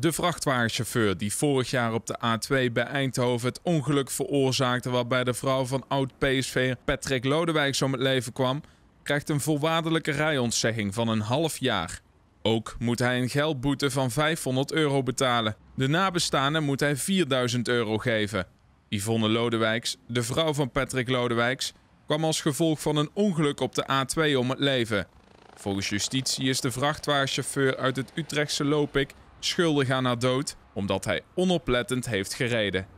De vrachtwagenchauffeur die vorig jaar op de A2 bij Eindhoven het ongeluk veroorzaakte waarbij de vrouw van oud-PSV Patrick Lodewijk om het leven kwam, krijgt een volwaardelijke rijontzegging van een half jaar. Ook moet hij een geldboete van 500 euro betalen. De nabestaanden moet hij 4000 euro geven. Yvonne Lodewijks, de vrouw van Patrick Lodewijks, kwam als gevolg van een ongeluk op de A2 om het leven. Volgens justitie is de vrachtwagenchauffeur uit het Utrechtse Lopik schuldig aan haar dood omdat hij onoplettend heeft gereden.